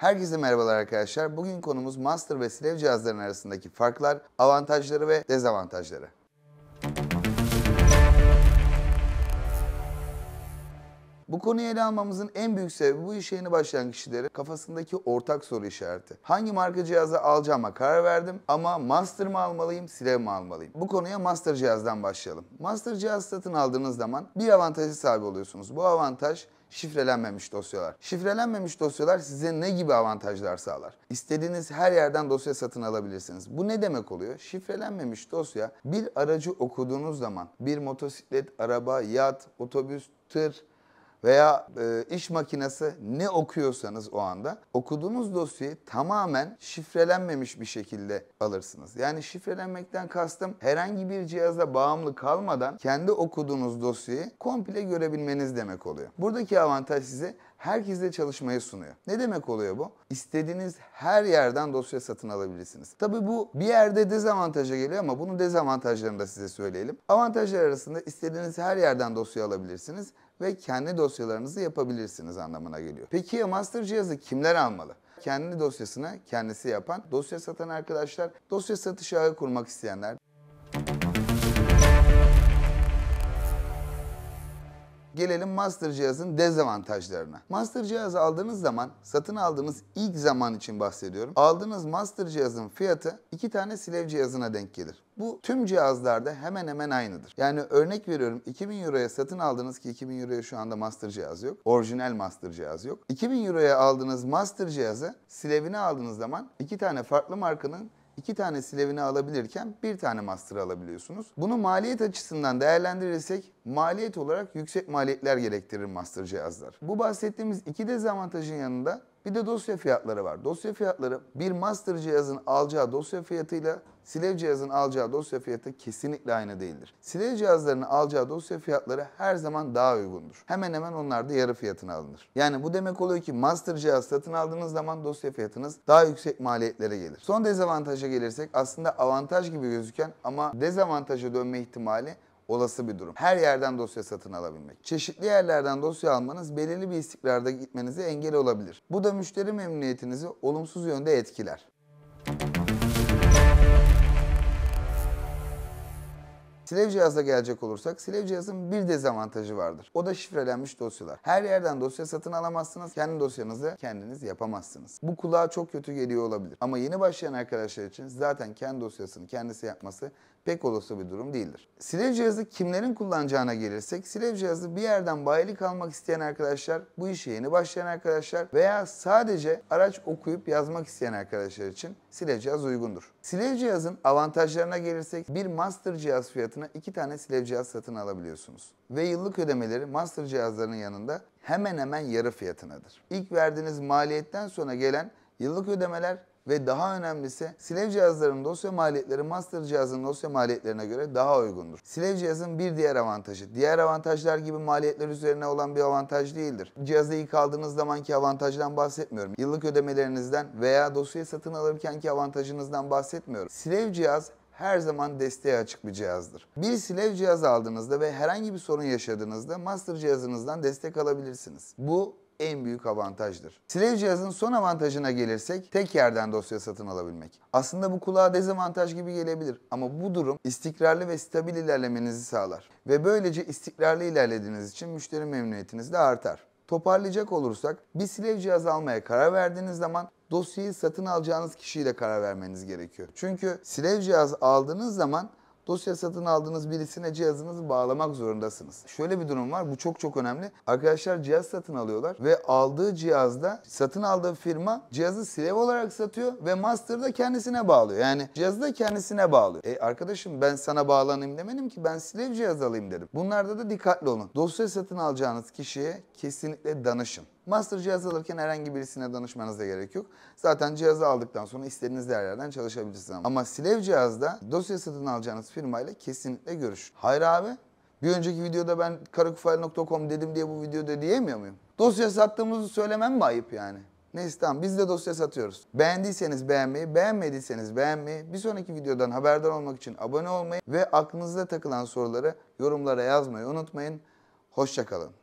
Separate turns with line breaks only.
Herkese merhabalar arkadaşlar. Bugün konumuz master ve slave cihazların arasındaki farklar, avantajları ve dezavantajları. konuyu ele almamızın en büyük sebebi bu iş yeni başlayan kişilerin kafasındaki ortak soru işareti. Hangi marka cihazı alacağıma karar verdim ama master mı almalıyım, silev mi almalıyım? Bu konuya master cihazdan başlayalım. Master cihaz satın aldığınız zaman bir avantajı sahip oluyorsunuz. Bu avantaj şifrelenmemiş dosyalar. Şifrelenmemiş dosyalar size ne gibi avantajlar sağlar? İstediğiniz her yerden dosya satın alabilirsiniz. Bu ne demek oluyor? Şifrelenmemiş dosya bir aracı okuduğunuz zaman bir motosiklet, araba, yat, otobüs, tır veya e, iş makinesi ne okuyorsanız o anda okuduğunuz dosyayı tamamen şifrelenmemiş bir şekilde alırsınız. Yani şifrelenmekten kastım herhangi bir cihaza bağımlı kalmadan kendi okuduğunuz dosyayı komple görebilmeniz demek oluyor. Buradaki avantaj size Herkese çalışmayı sunuyor. Ne demek oluyor bu? İstediğiniz her yerden dosya satın alabilirsiniz. Tabii bu bir yerde dezavantaja geliyor ama bunun dezavantajlarını da size söyleyelim. Avantajlar arasında istediğiniz her yerden dosya alabilirsiniz ve kendi dosyalarınızı yapabilirsiniz anlamına geliyor. Peki ya master cihazı kimler almalı? kendi dosyasını kendisi yapan, dosya satan arkadaşlar, dosya satış ağı kurmak isteyenler, Gelelim master cihazın dezavantajlarına. Master cihazı aldığınız zaman satın aldığınız ilk zaman için bahsediyorum. Aldığınız master cihazın fiyatı iki tane silev cihazına denk gelir. Bu tüm cihazlarda hemen hemen aynıdır. Yani örnek veriyorum 2000 Euro'ya satın aldınız ki 2000 Euro'ya şu anda master cihaz yok. Orijinal master cihaz yok. 2000 Euro'ya aldığınız master cihazı silevini aldığınız zaman iki tane farklı markanın iki tane silevini alabilirken bir tane master alabiliyorsunuz. Bunu maliyet açısından değerlendirirsek maliyet olarak yüksek maliyetler gerektirir master cihazlar. Bu bahsettiğimiz iki dezavantajın yanında bir de dosya fiyatları var. Dosya fiyatları bir master cihazın alacağı dosya fiyatıyla Silev cihazın alacağı dosya fiyatı kesinlikle aynı değildir. Silev cihazlarının alacağı dosya fiyatları her zaman daha uygundur. Hemen hemen onlar da yarı fiyatına alınır. Yani bu demek oluyor ki master cihaz satın aldığınız zaman dosya fiyatınız daha yüksek maliyetlere gelir. Son dezavantaja gelirsek aslında avantaj gibi gözüken ama dezavantaja dönme ihtimali olası bir durum. Her yerden dosya satın alabilmek. Çeşitli yerlerden dosya almanız belirli bir istikrarda gitmenize engel olabilir. Bu da müşteri memnuniyetinizi olumsuz yönde etkiler. Silev cihazla gelecek olursak silev cihazın bir dezavantajı vardır. O da şifrelenmiş dosyalar. Her yerden dosya satın alamazsınız. Kendi dosyanızı kendiniz yapamazsınız. Bu kulağa çok kötü geliyor olabilir. Ama yeni başlayan arkadaşlar için zaten kendi dosyasını kendisi yapması pek olası bir durum değildir. Silev cihazı kimlerin kullanacağına gelirsek silev cihazı bir yerden bayilik almak isteyen arkadaşlar, bu işe yeni başlayan arkadaşlar veya sadece araç okuyup yazmak isteyen arkadaşlar için silev cihaz uygundur. Silev cihazın avantajlarına gelirsek bir master cihaz fiyatını fiyatına 2 tane silev cihaz satın alabiliyorsunuz. Ve yıllık ödemeleri master cihazlarının yanında hemen hemen yarı fiyatınadır. İlk verdiğiniz maliyetten sonra gelen yıllık ödemeler ve daha önemlisi Silev cihazlarının dosya maliyetleri master cihazın dosya maliyetlerine göre daha uygundur. Silev cihazın bir diğer avantajı, diğer avantajlar gibi maliyetler üzerine olan bir avantaj değildir. Cihazı ilk aldığınız zamanki avantajdan bahsetmiyorum. Yıllık ödemelerinizden veya dosyayı satın alırkenki avantajınızdan bahsetmiyorum. Silev cihaz her zaman desteğe açık bir cihazdır. Bir Silev cihaz aldığınızda ve herhangi bir sorun yaşadığınızda Master cihazınızdan destek alabilirsiniz. Bu en büyük avantajdır. Silev cihazın son avantajına gelirsek tek yerden dosya satın alabilmek. Aslında bu kulağa dezavantaj gibi gelebilir ama bu durum istikrarlı ve stabil ilerlemenizi sağlar. Ve böylece istikrarlı ilerlediğiniz için müşteri memnuniyetiniz de artar. Toparlayacak olursak bir silev cihazı almaya karar verdiğiniz zaman dosyayı satın alacağınız kişiyle karar vermeniz gerekiyor. Çünkü silev cihazı aldığınız zaman dosya satın aldığınız birisine cihazınızı bağlamak zorundasınız. Şöyle bir durum var. Bu çok çok önemli. Arkadaşlar cihaz satın alıyorlar ve aldığı cihazda satın aldığı firma cihazı slave olarak satıyor ve master da kendisine bağlıyor. Yani cihazı da kendisine bağlıyor. E arkadaşım ben sana bağlanayım demedim ki ben slave cihaz alayım dedim. Bunlarda da dikkatli olun. Dosya satın alacağınız kişiye kesinlikle danışın. Master cihaz alırken herhangi birisine danışmanız da gerek yok. Zaten cihazı aldıktan sonra istediğiniz değerlerden çalışabilirsiniz. Ama Silev cihazda dosya satın alacağınız firmayla kesinlikle görüşün. Hayır abi bir önceki videoda ben karakufel.com dedim diye bu videoda diyemiyor muyum? Dosya sattığımızı söylemem mi ayıp yani? Neyse tamam biz de dosya satıyoruz. Beğendiyseniz beğenmeyi, beğenmediyseniz beğenmeyi, bir sonraki videodan haberdar olmak için abone olmayı ve aklınızda takılan soruları yorumlara yazmayı unutmayın. Hoşçakalın.